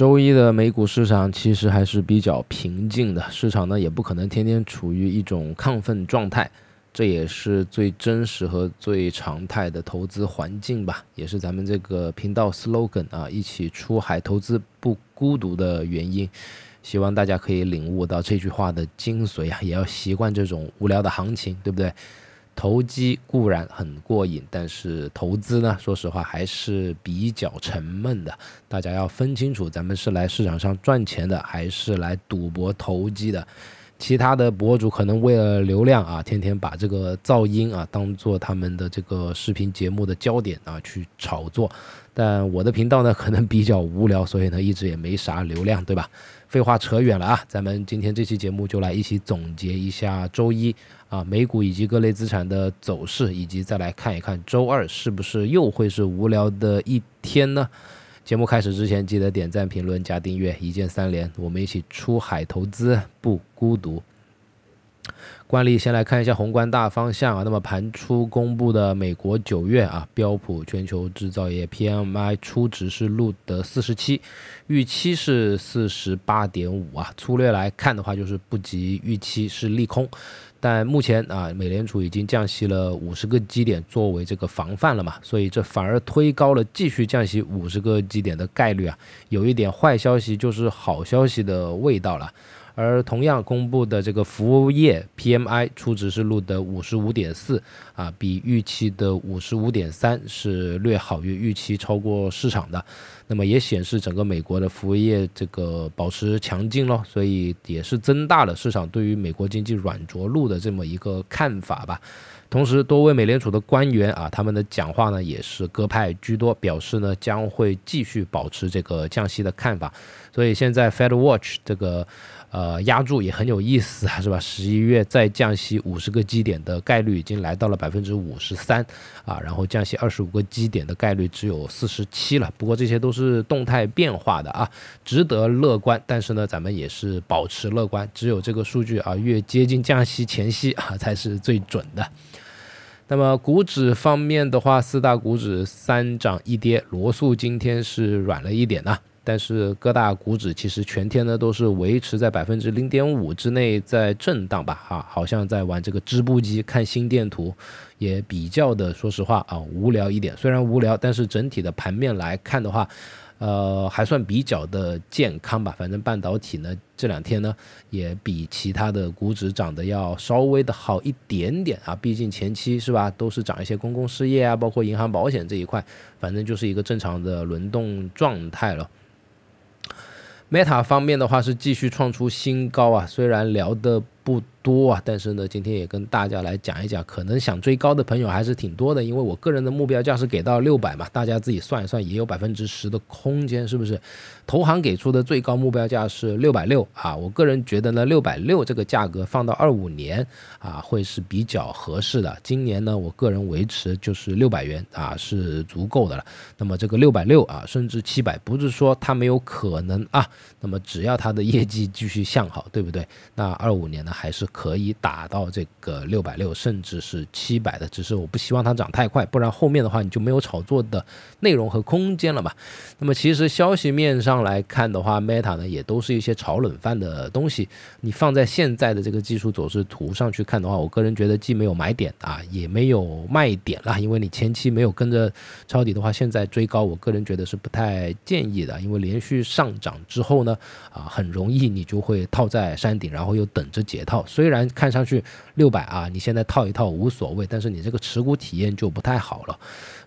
周一的美股市场其实还是比较平静的，市场呢也不可能天天处于一种亢奋状态，这也是最真实和最常态的投资环境吧，也是咱们这个频道 slogan 啊，一起出海投资不孤独的原因，希望大家可以领悟到这句话的精髓啊，也要习惯这种无聊的行情，对不对？投机固然很过瘾，但是投资呢？说实话还是比较沉闷的。大家要分清楚，咱们是来市场上赚钱的，还是来赌博投机的？其他的博主可能为了流量啊，天天把这个噪音啊当做他们的这个视频节目的焦点啊去炒作，但我的频道呢可能比较无聊，所以呢一直也没啥流量，对吧？废话扯远了啊，咱们今天这期节目就来一起总结一下周一啊美股以及各类资产的走势，以及再来看一看周二是不是又会是无聊的一天呢？节目开始之前，记得点赞、评论、加订阅，一键三连，我们一起出海投资不孤独。惯例，先来看一下宏观大方向啊。那么盘初公布的美国九月啊标普全球制造业 PMI 初值是录得四十七，预期是四十八点五啊。粗略来看的话，就是不及预期是利空。但目前啊，美联储已经降息了五十个基点，作为这个防范了嘛，所以这反而推高了继续降息五十个基点的概率啊。有一点坏消息就是好消息的味道了。而同样公布的这个服务业 PMI 初值是录得五十五点四啊，比预期的五十五点三是略好于预期，超过市场的。那么也显示整个美国的服务业这个保持强劲咯，所以也是增大了市场对于美国经济软着陆的这么一个看法吧。同时，多位美联储的官员啊，他们的讲话呢也是鸽派居多，表示呢将会继续保持这个降息的看法。所以现在 Fed Watch 这个。呃，压住也很有意思啊，是吧？十一月再降息五十个基点的概率已经来到了百分之五十三啊，然后降息二十五个基点的概率只有四十七了。不过这些都是动态变化的啊，值得乐观。但是呢，咱们也是保持乐观，只有这个数据啊，越接近降息前夕啊，才是最准的。那么股指方面的话，四大股指三涨一跌，罗素今天是软了一点呢。但是各大股指其实全天呢都是维持在百分之零点五之内在震荡吧，哈，好像在玩这个织布机。看心电图也比较的，说实话啊，无聊一点。虽然无聊，但是整体的盘面来看的话，呃，还算比较的健康吧。反正半导体呢这两天呢也比其他的股指涨得要稍微的好一点点啊。毕竟前期是吧，都是涨一些公共事业啊，包括银行保险这一块，反正就是一个正常的轮动状态了。Meta 方面的话是继续创出新高啊，虽然聊的不。多啊，但是呢，今天也跟大家来讲一讲，可能想追高的朋友还是挺多的，因为我个人的目标价是给到六百嘛，大家自己算一算，也有百分之十的空间，是不是？投行给出的最高目标价是六百六啊，我个人觉得呢，六百六这个价格放到二五年啊，会是比较合适的。今年呢，我个人维持就是六百元啊，是足够的了。那么这个六百六啊，甚至七百，不是说它没有可能啊，那么只要它的业绩继续向好，对不对？那二五年呢，还是。可以打到这个六百六，甚至是七百的，只是我不希望它涨太快，不然后面的话你就没有炒作的内容和空间了嘛。那么其实消息面上来看的话，Meta 呢也都是一些炒冷饭的东西。你放在现在的这个技术走势图上去看的话，我个人觉得既没有买点啊，也没有卖点啦，因为你前期没有跟着抄底的话，现在追高，我个人觉得是不太建议的，因为连续上涨之后呢，啊很容易你就会套在山顶，然后又等着解套。虽然看上去六百啊，你现在套一套无所谓，但是你这个持股体验就不太好了。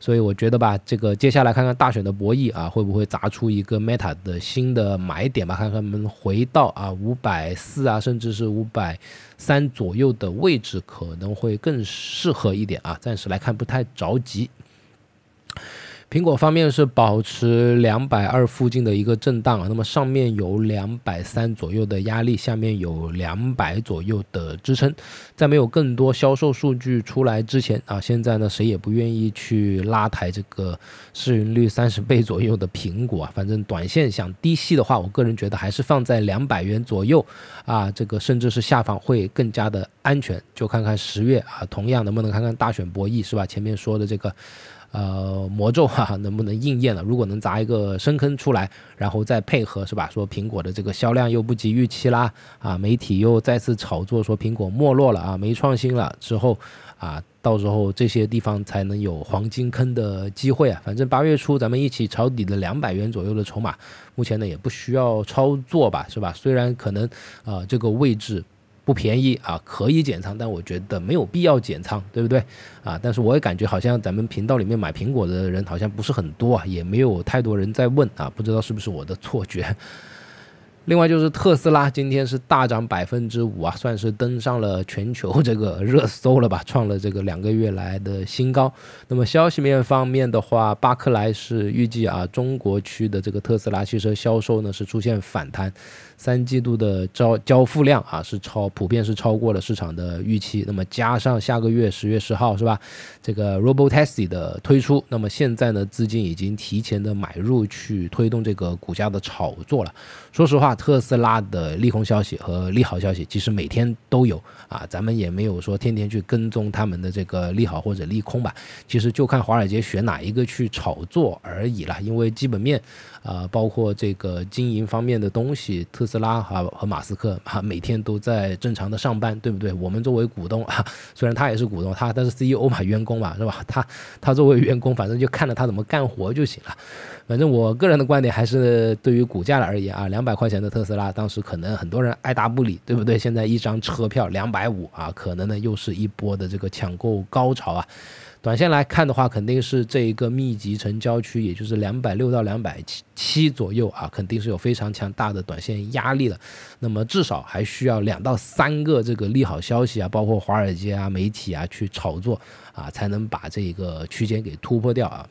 所以我觉得吧，这个接下来看看大选的博弈啊，会不会砸出一个 Meta 的新的买点吧？看看能回到啊五百四啊，甚至是五百三左右的位置可能会更适合一点啊。暂时来看不太着急。苹果方面是保持两百二附近的一个震荡啊，那么上面有两百三左右的压力，下面有两百左右的支撑。在没有更多销售数据出来之前啊，现在呢谁也不愿意去拉抬这个市盈率三十倍左右的苹果啊。反正短线想低吸的话，我个人觉得还是放在两百元左右啊，这个甚至是下方会更加的安全。就看看十月啊，同样能不能看看大选博弈是吧？前面说的这个。呃，魔咒哈 能不能应验了？如果能砸一个深坑出来，然后再配合是吧？说苹果的这个销量又不及预期啦，啊，媒体又再次炒作说苹果没落了啊，没创新了之后，啊，到时候这些地方才能有黄金坑的机会啊。反正八月初咱们一起抄底的两百元左右的筹码，目前呢也不需要操作吧，是吧？虽然可能啊这个位置。不便宜啊，可以减仓，但我觉得没有必要减仓，对不对？啊，但是我也感觉好像咱们频道里面买苹果的人好像不是很多啊，也没有太多人在问啊，不知道是不是我的错觉。另外就是特斯拉今天是大涨百分之五啊，算是登上了全球这个热搜了吧，创了这个两个月来的新高。那么消息面方面的话，巴克莱是预计啊，中国区的这个特斯拉汽车销售呢是出现反弹。三季度的交交付量啊是超普遍是超过了市场的预期。那么加上下个月十月十号是吧，这个 Robotaxi 的推出，那么现在呢资金已经提前的买入去推动这个股价的炒作了。说实话，特斯拉的利空消息和利好消息其实每天都有啊，咱们也没有说天天去跟踪他们的这个利好或者利空吧。其实就看华尔街选哪一个去炒作而已啦。因为基本面啊，包括这个经营方面的东西，特。特斯拉哈和马斯克哈每天都在正常的上班，对不对？我们作为股东啊，虽然他也是股东，他但是 CEO 嘛，员工嘛是吧？他他作为员工，反正就看着他怎么干活就行了。反正我个人的观点还是对于股价而言啊，两百块钱的特斯拉，当时可能很多人爱答不理，对不对？现在一张车票两百五啊，可能呢又是一波的这个抢购高潮啊。短线来看的话，肯定是这一个密集成交区，也就是两百六到两百七。七左右啊，肯定是有非常强大的短线压力的。那么至少还需要两到三个这个利好消息啊，包括华尔街啊、媒体啊去炒作啊，才能把这个区间给突破掉啊。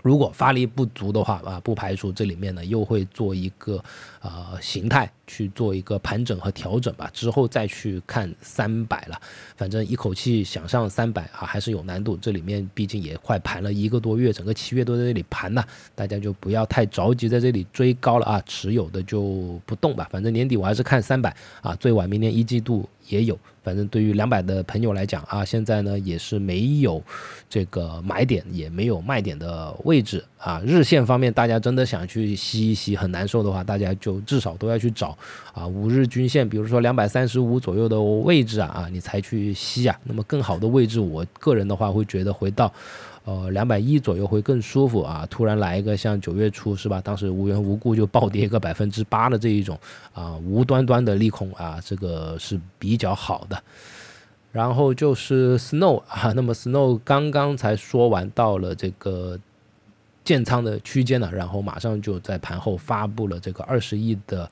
如果发力不足的话啊，不排除这里面呢又会做一个。呃，形态去做一个盘整和调整吧，之后再去看三百了。反正一口气想上三百啊，还是有难度。这里面毕竟也快盘了一个多月，整个七月都在这里盘呢，大家就不要太着急在这里追高了啊。持有的就不动吧，反正年底我还是看三百啊，最晚明年一季度也有。反正对于两百的朋友来讲啊，现在呢也是没有这个买点，也没有卖点的位置。啊，日线方面，大家真的想去吸一吸很难受的话，大家就至少都要去找啊五日均线，比如说两百三十五左右的位置啊啊，你才去吸啊。那么更好的位置，我个人的话会觉得回到呃两百一左右会更舒服啊。突然来一个像九月初是吧？当时无缘无故就暴跌个百分之八的这一种啊，无端端的利空啊，这个是比较好的。然后就是 Snow 啊，那么 Snow 刚刚才说完到了这个。建仓的区间呢，然后马上就在盘后发布了这个二十亿的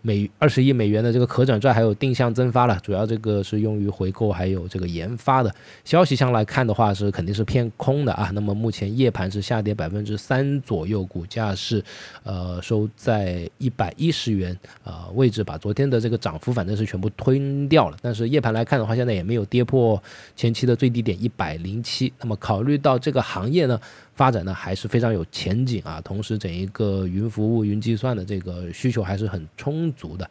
美二十亿美元的这个可转债，还有定向增发了，主要这个是用于回购，还有这个研发的。消息上来看的话，是肯定是偏空的啊。那么目前夜盘是下跌百分之三左右，股价是呃收在一百一十元呃位置，把昨天的这个涨幅反正是全部吞掉了。但是夜盘来看的话，现在也没有跌破前期的最低点一百零七。那么考虑到这个行业呢？发展呢还是非常有前景啊，同时整一个云服务、云计算的这个需求还是很充足的。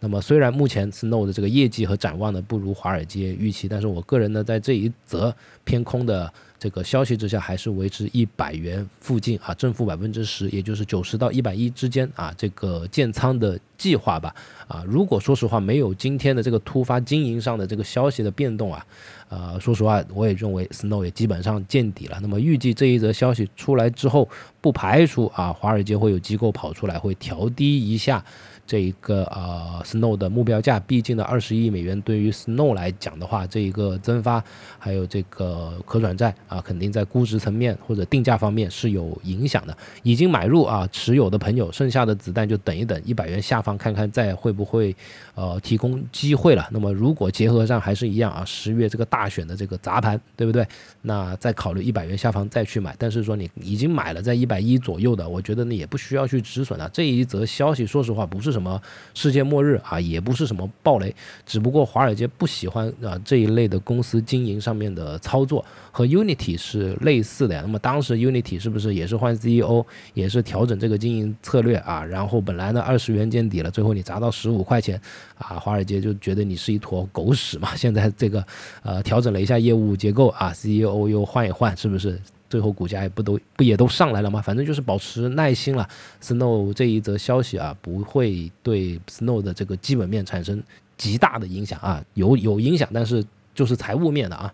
那么虽然目前 Snow 的这个业绩和展望呢不如华尔街预期，但是我个人呢在这一则偏空的。这个消息之下还是维持一百元附近啊，正负百分之十，也就是九十到一百一之间啊，这个建仓的计划吧啊。如果说实话，没有今天的这个突发经营上的这个消息的变动啊，呃，说实话，我也认为 Snow 也基本上见底了。那么预计这一则消息出来之后，不排除啊，华尔街会有机构跑出来会调低一下。这一个呃，Snow 的目标价，毕竟呢二十亿美元对于 Snow 来讲的话，这一个增发还有这个可转债啊，肯定在估值层面或者定价方面是有影响的。已经买入啊持有的朋友，剩下的子弹就等一等，一百元下方看看再会不会呃提供机会了。那么如果结合上还是一样啊，十月这个大选的这个砸盘，对不对？那再考虑一百元下方再去买。但是说你已经买了在一百一左右的，我觉得你也不需要去止损了。这一则消息，说实话不是什。什么世界末日啊，也不是什么暴雷，只不过华尔街不喜欢啊这一类的公司经营上面的操作和 Unity 是类似的。那么当时 Unity 是不是也是换 CEO，也是调整这个经营策略啊？然后本来呢二十元见底了，最后你砸到十五块钱，啊，华尔街就觉得你是一坨狗屎嘛。现在这个呃调整了一下业务结构啊，CEO 又换一换，是不是？最后股价也不都不也都上来了吗？反正就是保持耐心了。Snow 这一则消息啊，不会对 Snow 的这个基本面产生极大的影响啊，有有影响，但是就是财务面的啊。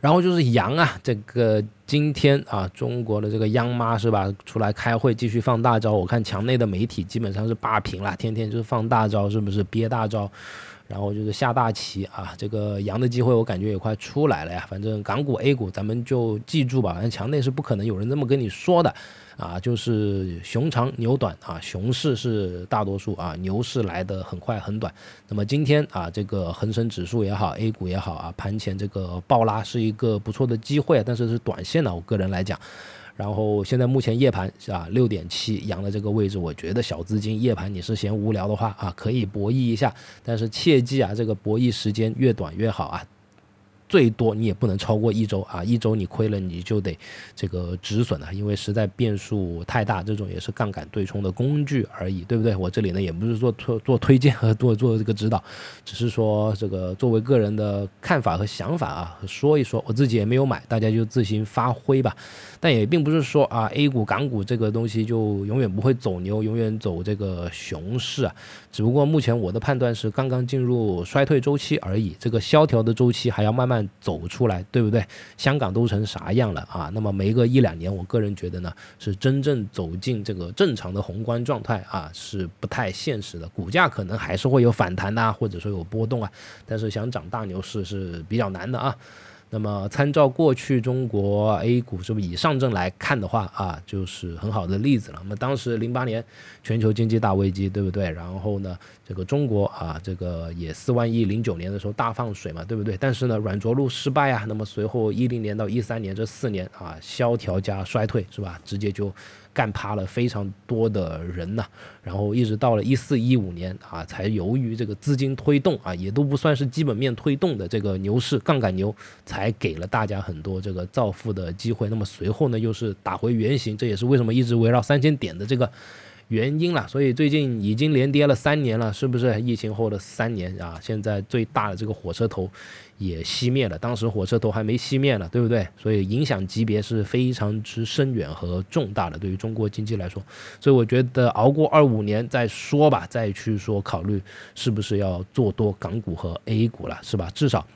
然后就是羊啊，这个今天啊，中国的这个央妈是吧，出来开会继续放大招。我看墙内的媒体基本上是霸屏了，天天就是放大招，是不是憋大招？然后就是下大棋啊，这个阳的机会我感觉也快出来了呀。反正港股、A 股咱们就记住吧，反正墙内是不可能有人这么跟你说的啊。就是熊长牛短啊，熊市是大多数啊，牛市来的很快很短。那么今天啊，这个恒生指数也好，A 股也好啊，盘前这个暴拉是一个不错的机会，但是是短线的。我个人来讲。然后现在目前夜盘是吧，六点七阳的这个位置，我觉得小资金夜盘你是嫌无聊的话啊，可以博弈一下，但是切记啊，这个博弈时间越短越好啊。最多你也不能超过一周啊！一周你亏了你就得这个止损了，因为实在变数太大。这种也是杠杆对冲的工具而已，对不对？我这里呢也不是做做做推荐和做做这个指导，只是说这个作为个人的看法和想法啊，说一说。我自己也没有买，大家就自行发挥吧。但也并不是说啊，A 股、港股这个东西就永远不会走牛，永远走这个熊市啊。只不过目前我的判断是刚刚进入衰退周期而已，这个萧条的周期还要慢慢。走出来，对不对？香港都成啥样了啊？那么没个一两年，我个人觉得呢，是真正走进这个正常的宏观状态啊，是不太现实的。股价可能还是会有反弹呐，或者说有波动啊，但是想涨大牛市是比较难的啊。那么参照过去中国 A 股，是不是以上证来看的话啊，就是很好的例子了？那么当时零八年全球经济大危机，对不对？然后呢，这个中国啊，这个也四万亿，零九年的时候大放水嘛，对不对？但是呢，软着陆失败啊，那么随后一零年到一三年这四年啊，萧条加衰退是吧？直接就。干趴了非常多的人呐，然后一直到了一四一五年啊，才由于这个资金推动啊，也都不算是基本面推动的这个牛市，杠杆牛才给了大家很多这个造富的机会。那么随后呢，又是打回原形，这也是为什么一直围绕三千点的这个。原因了，所以最近已经连跌了三年了，是不是疫情后的三年啊？现在最大的这个火车头，也熄灭了。当时火车头还没熄灭呢，对不对？所以影响级别是非常之深远和重大的，对于中国经济来说。所以我觉得熬过二五年再说吧，再去说考虑是不是要做多港股和 A 股了，是吧？至少。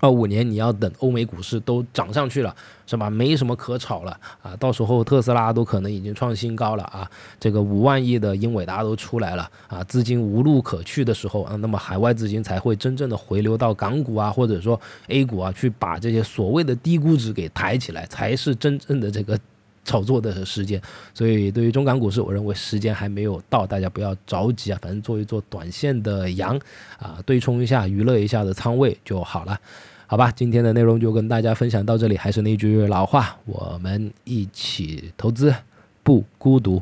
二五年你要等欧美股市都涨上去了，是吧？没什么可炒了啊！到时候特斯拉都可能已经创新高了啊！这个五万亿的英伟达都出来了啊！资金无路可去的时候啊，那么海外资金才会真正的回流到港股啊，或者说 A 股啊，去把这些所谓的低估值给抬起来，才是真正的这个。炒作的时间，所以对于中港股市，我认为时间还没有到，大家不要着急啊，反正做一做短线的阳啊，对冲一下、娱乐一下的仓位就好了，好吧？今天的内容就跟大家分享到这里，还是那句老话，我们一起投资不孤独。